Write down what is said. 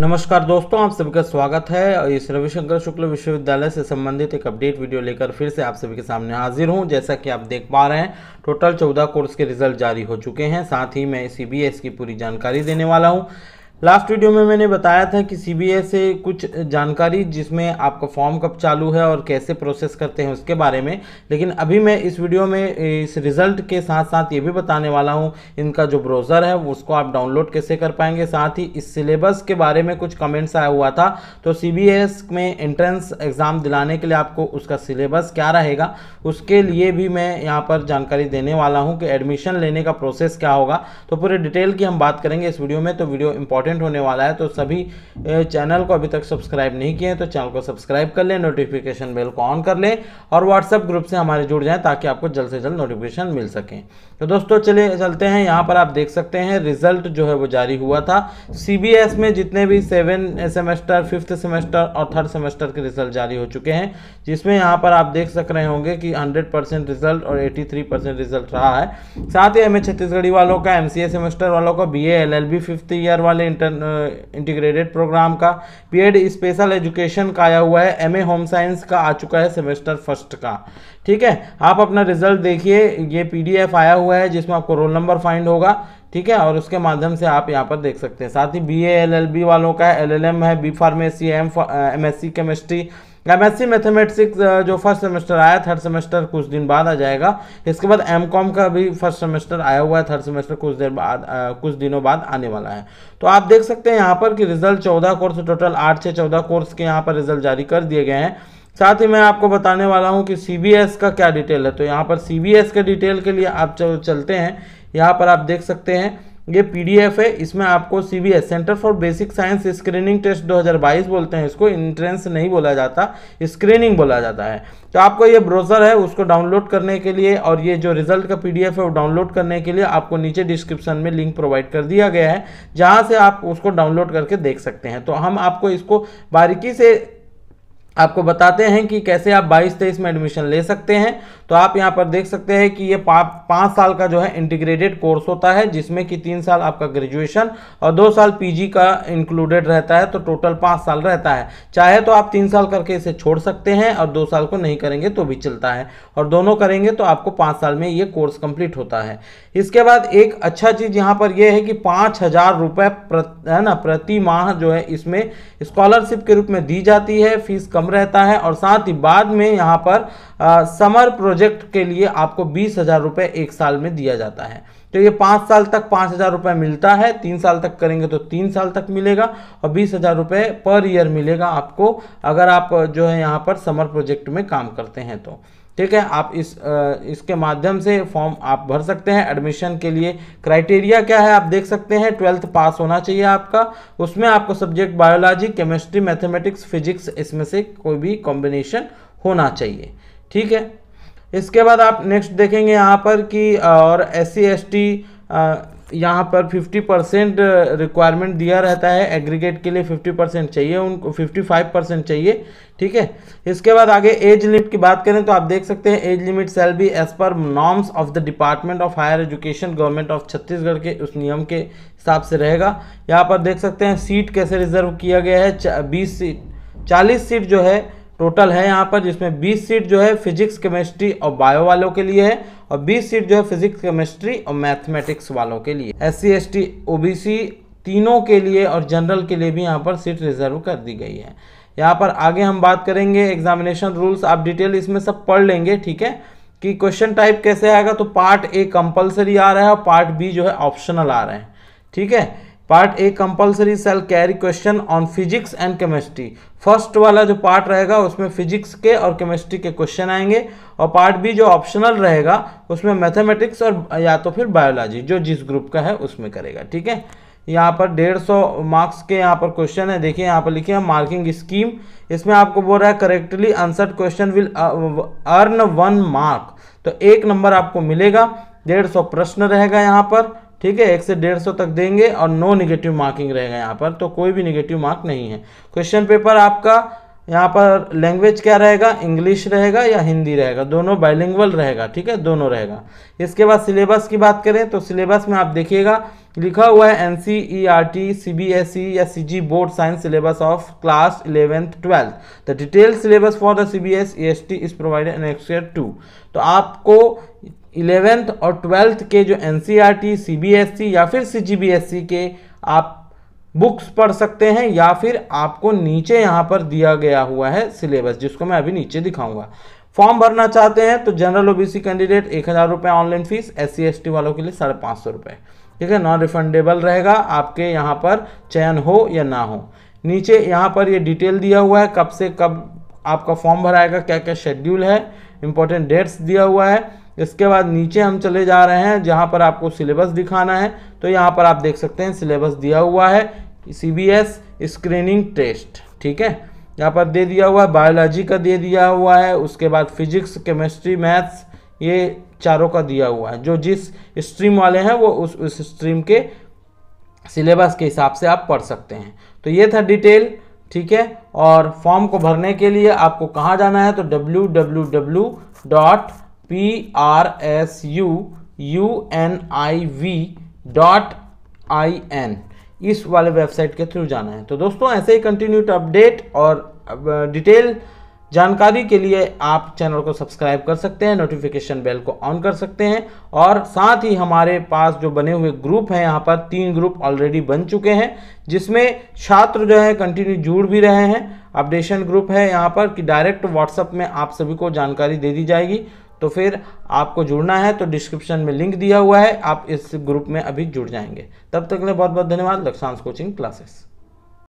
नमस्कार दोस्तों आप सभी का स्वागत है इस रविशंकर शुक्ल विश्वविद्यालय से संबंधित एक अपडेट वीडियो लेकर फिर से आप सभी के सामने हाजिर हूं जैसा कि आप देख पा रहे हैं टोटल 14 कोर्स के रिजल्ट जारी हो चुके हैं साथ ही मैं सी की पूरी जानकारी देने वाला हूं लास्ट वीडियो में मैंने बताया था कि सी से कुछ जानकारी जिसमें आपका फॉर्म कब चालू है और कैसे प्रोसेस करते हैं उसके बारे में लेकिन अभी मैं इस वीडियो में इस रिज़ल्ट के साथ साथ ये भी बताने वाला हूँ इनका जो ब्राउज़र है उसको आप डाउनलोड कैसे कर पाएंगे साथ ही इस सिलेबस के बारे में कुछ कमेंट्स आया हुआ था तो सी में एंट्रेंस एग्ज़ाम दिलाने के लिए आपको उसका सिलेबस क्या रहेगा उसके लिए भी मैं यहाँ पर जानकारी देने वाला हूँ कि एडमिशन लेने का प्रोसेस क्या होगा तो पूरे डिटेल की हम बात करेंगे इस वीडियो में तो वीडियो इंपॉर्टेंट इंपॉर्टेंट होने वाला है तो सभी चैनल को अभी तक सब्सक्राइब नहीं किए हैं तो चैनल को सब्सक्राइब कर लें नोटिफिकेशन बेल को ऑन कर लें और व्हाट्सअप ग्रुप से हमारे जुड़ जाएँ ताकि आपको जल्द से जल्द नोटिफिकेशन मिल सकें तो दोस्तों चले चलते हैं यहाँ पर आप देख सकते हैं रिजल्ट जो है वो जारी हुआ था सी में जितने भी सेवन सेमेस्टर फिफ्थ सेमेस्टर और थर्ड सेमेस्टर के रिजल्ट जारी हो चुके हैं जिसमें यहाँ पर आप देख सक रहे होंगे कि 100 परसेंट रिजल्ट और 83 परसेंट रिजल्ट रहा है साथ ही हमें छत्तीसगढ़ी वालों का एम सेमेस्टर वालों का B A L fifth year वाले इंटर इंटीग्रेटेड प्रोग्राम का पीएड स्पेशल एजुकेशन का आया हुआ है एमए होम साइंस का आ चुका है सेमेस्टर फर्स्ट का ठीक है आप अपना रिजल्ट देखिए ये पीडीएफ आया हुआ है जिसमें आपको रोल नंबर फाइंड होगा ठीक है और उसके माध्यम से आप यहाँ पर देख सकते हैं साथ ही बी एल एल बी वालों का एल एल एम है B pharmacy M M S C chemistry M S C mathematics जो फर्स्ट सेमेस्टर आया थर्ड सेमेस्टर कुछ दिन बाद आ जाएगा इसके बाद एम कॉम का भी फर्स्ट सेमेस्टर आया हुआ है थर्ड सेमेस्टर कुछ देर बाद कुछ दिनों बाद आने वाला है तो आप देख सकते हैं यहाँ पर कि रिजल्ट चौदह कोर्स तो टोटल आठ से चौदह कोर्स के यहाँ पर रिजल्ट जारी कर दिए गए हैं साथ ही मैं आपको बताने वाला हूँ कि सी का क्या डिटेल है तो यहाँ पर सी के डिटेल के लिए आप चलते हैं यहाँ पर आप देख सकते हैं ये पीडीएफ है इसमें आपको CBS centre for basic science screening test 2022 बोलते हैं इसको इंट्रेंस नहीं बोला जाता स्क्रीनिंग बोला जाता है तो आपको ये ब्राउज़र है उसको डाउनलोड करने के लिए और ये जो रिजल्ट का पीडीएफ है वो डाउनलोड करने के लिए आपको नीचे डिस्क्रिप्शन में लिंक प्रोवाइड कर दिया गया है जहाँ से आप उसको डाउनलोड करके देख सकते हैं तो हम आपको इसको बारीकी से आपको बताते हैं कि कैसे आप बाईस तेईस में एडमिशन ले सकते हैं तो आप यहाँ पर देख सकते हैं कि ये पा, पाँच साल का जो है इंटीग्रेटेड कोर्स होता है जिसमें कि तीन साल आपका ग्रेजुएशन और दो साल पीजी का इंक्लूडेड रहता है तो टोटल पाँच साल रहता है चाहे तो आप तीन साल करके इसे छोड़ सकते हैं और दो साल को नहीं करेंगे तो भी चलता है और दोनों करेंगे तो आपको पाँच साल में ये कोर्स कंप्लीट होता है इसके बाद एक अच्छा चीज़ यहाँ पर यह है कि पाँच हज़ार रुपये है ना प्रति माह जो है इसमें स्कॉलरशिप के रूप में दी जाती है फीस कम कम रहता है और साथ ही बाद में यहाँ पर आ, समर प्रोजेक्ट के लिए आपको बीस हज़ार रुपये एक साल में दिया जाता है तो ये पाँच साल तक पाँच हज़ार रुपये मिलता है तीन साल तक करेंगे तो तीन साल तक मिलेगा और बीस हज़ार रुपये पर ईयर मिलेगा आपको अगर आप जो है यहाँ पर समर प्रोजेक्ट में काम करते हैं तो ठीक है आप इस इसके माध्यम से फॉर्म आप भर सकते हैं एडमिशन के लिए क्राइटेरिया क्या है आप देख सकते हैं ट्वेल्थ पास होना चाहिए आपका उसमें आपको subject biology chemistry mathematics physics इसमें से कोई भी कॉम्बिनेशन होना चाहिए ठीक है इसके बाद आप नेक्स्ट देखेंगे यहाँ पर कि और एस सी यहाँ पर 50 परसेंट रिक्वायरमेंट दिया रहता है एग्रीगेट के लिए 50 परसेंट चाहिए उनको 55 परसेंट चाहिए ठीक है इसके बाद आगे एज लिमिट की बात करें तो आप देख सकते हैं एज लिमिट सेल भी as per norms of the department of higher education government of Chhattisgarh के उस नियम के हिसाब से रहेगा यहाँ पर देख सकते हैं सीट कैसे रिजर्व किया गया है बीस सीट चालीस सीट जो है टोटल है यहाँ पर जिसमें 20 सीट जो है फिजिक्स केमिस्ट्री और बायो वालों के लिए है और बीस सीट जो है फिजिक्स केमिस्ट्री और मैथमेटिक्स वालों के लिए S C S T O B C तीनों के लिए और जनरल के लिए भी यहाँ पर सीट रिजर्व कर दी गई है यहाँ पर आगे हम बात करेंगे एग्जामिनेशन रूल्स आप डिटेल इसमें सब पढ़ लेंगे ठीक है कि क्वेश्चन टाइप कैसे आएगा तो पार्ट ए कंपलसरी आ रहा है और पार्ट बी जो है ऑप्शनल आ रहे हैं ठीक है पार्ट ए कंपलसरी सेल carry question on physics and chemistry first वाला जो पार्ट रहेगा उसमें फिजिक्स के और केमिस्ट्री के क्वेश्चन आएंगे और पार्ट बी जो ऑप्शनल रहेगा उसमें मैथमेटिक्स और या तो फिर बायोलॉजी जो जिस ग्रुप का है उसमें करेगा ठीक है यहाँ पर डेढ़ सौ मार्क्स के यहाँ पर क्वेश्चन है देखिए यहाँ पर लिखे हैं मार्किंग स्कीम इसमें आपको बोल रहा है correctly answer question will earn one mark तो एक नंबर आपको मिलेगा डेढ़ सौ प्रश्न रहेगा यहाँ पर ठीक है एक से डेढ़ सौ तक देंगे और नो निगेटिव मार्किंग रहेगा यहाँ पर तो कोई भी निगेटिव मार्क नहीं है क्वेश्चन पेपर आपका यहाँ पर लैंग्वेज क्या रहेगा इंग्लिश रहेगा या हिंदी रहेगा दोनों बाइलिंगल रहेगा ठीक है दोनों रहेगा इसके बाद सिलेबस की बात करें तो सिलेबस में आप देखिएगा लिखा हुआ है N C E R T C B S E या C G board science syllabus of class eleventh twelfth the detail syllabus for the C B S E S T is provided annexure two तो आपको eleventh और twelfth के जो N C e e या फिर सी e के आप books पढ़ सकते हैं या फिर आपको नीचे यहाँ पर दिया गया हुआ है सिलेबस जिसको मैं अभी नीचे दिखाऊंगा फॉर्म भरना चाहते हैं तो जनरल ओबीसी कैंडिडेट एक हज़ार रुपये ऑनलाइन फीस एस सी वालों के लिए साढ़े पाँच सौ रुपये ठीक है नॉन रिफंडेबल रहेगा आपके यहाँ पर चयन हो या ना हो नीचे यहाँ पर ये डिटेल दिया हुआ है कब से कब आपका फॉर्म भराएगा क्या क्या शेड्यूल है इंपॉर्टेंट डेट्स दिया हुआ है इसके बाद नीचे हम चले जा रहे हैं जहाँ पर आपको सिलेबस दिखाना है तो यहाँ पर आप देख सकते हैं सिलेबस दिया हुआ है C B S screening test ठीक है यहाँ पर दे दिया हुआ है बायोलॉजी का दे दिया हुआ है उसके बाद फिजिक्स केमिस्ट्री मैथ्स ये चारों का दिया हुआ है जो जिस स्ट्रीम वाले हैं वो उस उस स्ट्रीम के सिलेबस के हिसाब से आप पढ़ सकते हैं तो ये था डिटेल ठीक है और फॉर्म को भरने के लिए आपको कहाँ जाना है तो W W W dot P R S U U N I V dot I N इस वाले वेबसाइट के थ्रू जाना है तो दोस्तों ऐसे ही कंटिन्यू टू अपडेट और डिटेल जानकारी के लिए आप चैनल को सब्सक्राइब कर सकते हैं नोटिफिकेशन बेल को ऑन कर सकते हैं और साथ ही हमारे पास जो बने हुए ग्रुप हैं यहाँ पर तीन ग्रुप ऑलरेडी बन चुके हैं जिसमें छात्र जो है कंटिन्यू जुड़ भी रहे हैं अपडेशन ग्रुप है यहाँ पर कि डायरेक्ट व्हाट्सएप में आप सभी को जानकारी दे दी जाएगी तो फिर आपको जुड़ना है तो डिस्क्रिप्शन में लिंक दिया हुआ है आप इस ग्रुप में अभी जुड़ जाएंगे तब तक के लिए बहुत बहुत धन्यवाद लक्षांश कोचिंग क्लासेस